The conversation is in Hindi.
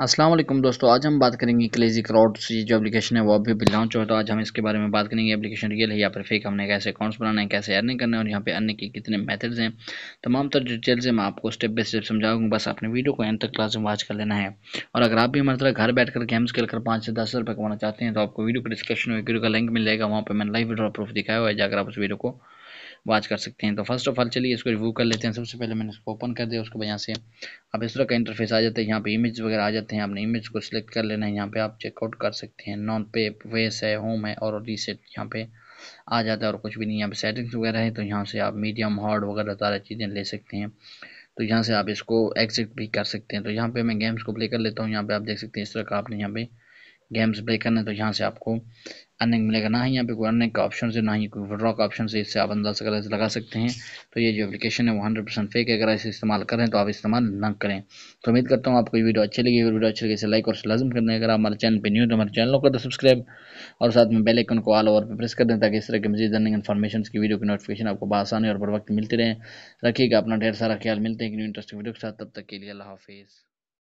असलम दोस्तों आज हम बात करेंगे क्लेजी क्राउड ये जो एप्लीकेशन है वो अभी भी लॉन्च हुआ तो आज हम इसके बारे में बात करेंगे एप्लीकेशन रियल है या पर फेक हमने कैसे अकाउंट्स बनाना है कैसे अर्निंग करना है और यहाँ पे अर्निंग के कितने मेथड्स हैं तमाम जो डिटेल्स हैं मैं आपको स्टेप बाई स्टेप समझाऊंगा बस अपने वीडियो को एंड तक क्लास में वॉच कर लेना है और अगर आप भी हमारे तरह घर बैठ कर गेम्स खेल कर पाँच से दस हज़ार कमाना चाहते हैं तो आपको वीडियो को डिस्क्रिप्शन में वीडियो का लिंक मिल जाएगा वहाँ पर मैंने लाइव वीडियो प्रूफ दिखाया हुआ है जाकर आप उस वीडियो को वॉच कर सकते हैं तो फर्स्ट ऑफ ऑल चलिए इसको रिव्यू कर लेते हैं सबसे पहले मैंने इसको ओपन कर दिया उसके बाद यहाँ से अब इस तरह का इंटरफेस आ जाता है यहाँ पे इमेज वगैरह आ जाते हैं आपने इमेज को सिलेक्ट कर लेना है यहाँ पे आप चेकआउट कर सकते हैं नॉन पे वेस है होम है और रीसेट यहाँ पे आ जाता है और कुछ भी नहीं यहाँ पे सेटिंग्स वगैरह है तो यहाँ से आप मीडियम हार्ड वगैरह सारा चीज़ें ले सकते हैं तो यहाँ से आप इसको एग्जिट भी कर सकते हैं तो यहाँ पे मैं गेम्स को प्ले कर लेता हूँ यहाँ पे आप देख सकते हैं इस तरह का आपने यहाँ पे गेम्स प्ले करना है तो यहाँ से आपको अर्निंग मिलेगा ना ही यहाँ पे कोई अर्निंग का ऑप्शन है ना ही कोई विड्रॉ का ऑप्शन है इससे आप अंदाजा कर लगा सकते हैं तो ये जो एप्लीकेशन है वो हंड्रेड परसेंट फेक है अगर इसे इस्तेमाल करें तो आप इस्तेमाल ना करें तो उम्मीद करता हूँ आपको ये वीडियो अच्छी लगी अगर वीडियो अच्छी लगी इसे लाइक और लाजम कर दें अगर आप हमारे चैनल पर न्यू तो हमारे चैनल को तो सब्सक्राइब और साथ में बेलकन को ऑल ओवर पर प्रेस कर दें ताकि इस तरह की मजीद अर्निंग इन्फॉर्मेशन की वीडियो की नोटिफिकेशन आपको बसानी और बर वक्त मिलती रहे रखिएगा अपना ढेर सारा ख्याल मिलते हैं कि न्यू इंटरेस्टिंग वीडियो के साथ तब तक के लिए अल्लाह हाफिज़